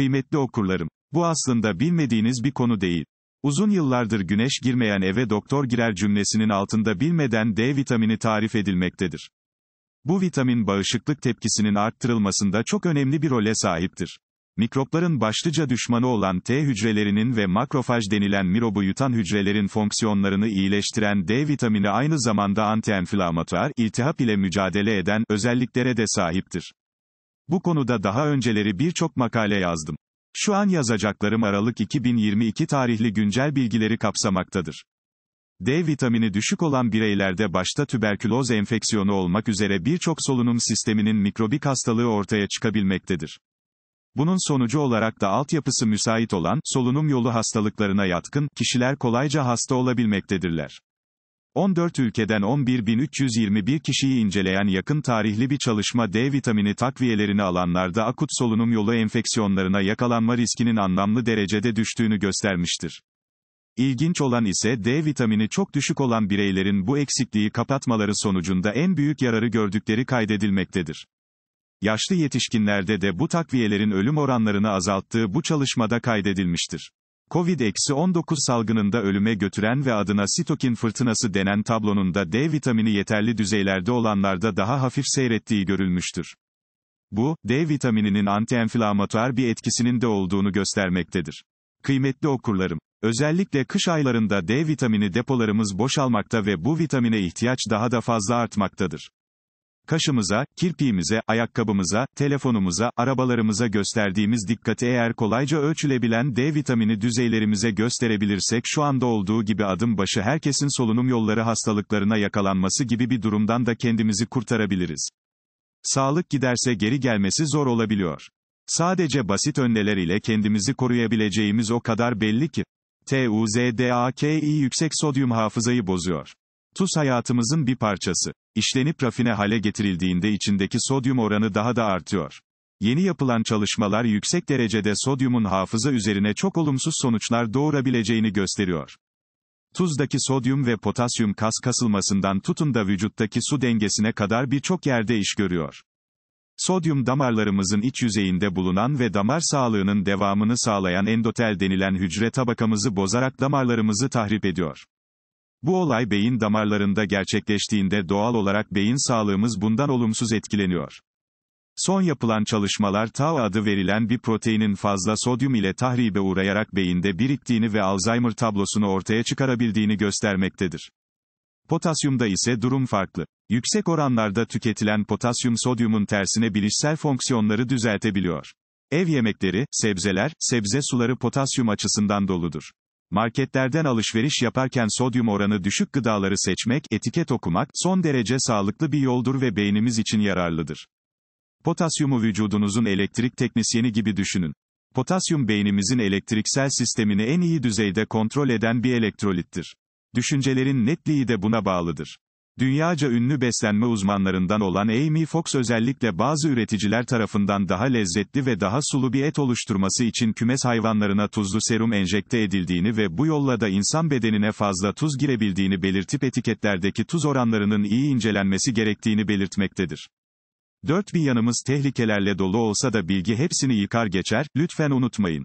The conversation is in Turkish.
Kıymetli okurlarım, bu aslında bilmediğiniz bir konu değil. Uzun yıllardır güneş girmeyen eve doktor girer cümlesinin altında bilmeden D vitamini tarif edilmektedir. Bu vitamin bağışıklık tepkisinin arttırılmasında çok önemli bir role sahiptir. Mikropların başlıca düşmanı olan T hücrelerinin ve makrofaj denilen mirobu yutan hücrelerin fonksiyonlarını iyileştiren D vitamini aynı zamanda antienflamatuar, iltihap ile mücadele eden özelliklere de sahiptir. Bu konuda daha önceleri birçok makale yazdım. Şu an yazacaklarım Aralık 2022 tarihli güncel bilgileri kapsamaktadır. D vitamini düşük olan bireylerde başta tüberküloz enfeksiyonu olmak üzere birçok solunum sisteminin mikrobik hastalığı ortaya çıkabilmektedir. Bunun sonucu olarak da altyapısı müsait olan, solunum yolu hastalıklarına yatkın, kişiler kolayca hasta olabilmektedirler. 14 ülkeden 11.321 kişiyi inceleyen yakın tarihli bir çalışma D vitamini takviyelerini alanlarda akut solunum yolu enfeksiyonlarına yakalanma riskinin anlamlı derecede düştüğünü göstermiştir. İlginç olan ise D vitamini çok düşük olan bireylerin bu eksikliği kapatmaları sonucunda en büyük yararı gördükleri kaydedilmektedir. Yaşlı yetişkinlerde de bu takviyelerin ölüm oranlarını azalttığı bu çalışmada kaydedilmiştir. Covid-19 salgınında ölüme götüren ve adına sitokin fırtınası denen tablonun da D vitamini yeterli düzeylerde olanlarda daha hafif seyrettiği görülmüştür. Bu, D vitamininin antienflamatuar bir etkisinin de olduğunu göstermektedir. Kıymetli okurlarım, özellikle kış aylarında D vitamini depolarımız boşalmakta ve bu vitamine ihtiyaç daha da fazla artmaktadır kaşımıza, kirpiğimize, ayakkabımıza, telefonumuza, arabalarımıza gösterdiğimiz dikkati eğer kolayca ölçülebilen D vitamini düzeylerimize gösterebilirsek şu anda olduğu gibi adım başı herkesin solunum yolları hastalıklarına yakalanması gibi bir durumdan da kendimizi kurtarabiliriz. Sağlık giderse geri gelmesi zor olabiliyor. Sadece basit önleler ile kendimizi koruyabileceğimiz o kadar belli ki. TUZDAKİ yüksek sodyum hafızayı bozuyor. Tuz hayatımızın bir parçası. İşlenip rafine hale getirildiğinde içindeki sodyum oranı daha da artıyor. Yeni yapılan çalışmalar yüksek derecede sodyumun hafıza üzerine çok olumsuz sonuçlar doğurabileceğini gösteriyor. Tuzdaki sodyum ve potasyum kas kasılmasından tutun da vücuttaki su dengesine kadar birçok yerde iş görüyor. Sodyum damarlarımızın iç yüzeyinde bulunan ve damar sağlığının devamını sağlayan endotel denilen hücre tabakamızı bozarak damarlarımızı tahrip ediyor. Bu olay beyin damarlarında gerçekleştiğinde doğal olarak beyin sağlığımız bundan olumsuz etkileniyor. Son yapılan çalışmalar tau adı verilen bir proteinin fazla sodyum ile tahribe uğrayarak beyinde biriktiğini ve Alzheimer tablosunu ortaya çıkarabildiğini göstermektedir. Potasyumda ise durum farklı. Yüksek oranlarda tüketilen potasyum sodyumun tersine bilişsel fonksiyonları düzeltebiliyor. Ev yemekleri, sebzeler, sebze suları potasyum açısından doludur. Marketlerden alışveriş yaparken sodyum oranı düşük gıdaları seçmek, etiket okumak, son derece sağlıklı bir yoldur ve beynimiz için yararlıdır. Potasyumu vücudunuzun elektrik teknisyeni gibi düşünün. Potasyum beynimizin elektriksel sistemini en iyi düzeyde kontrol eden bir elektrolittir. Düşüncelerin netliği de buna bağlıdır. Dünyaca ünlü beslenme uzmanlarından olan Amy Fox özellikle bazı üreticiler tarafından daha lezzetli ve daha sulu bir et oluşturması için kümes hayvanlarına tuzlu serum enjekte edildiğini ve bu yolla da insan bedenine fazla tuz girebildiğini belirtip etiketlerdeki tuz oranlarının iyi incelenmesi gerektiğini belirtmektedir. Dört bir yanımız tehlikelerle dolu olsa da bilgi hepsini yıkar geçer, lütfen unutmayın.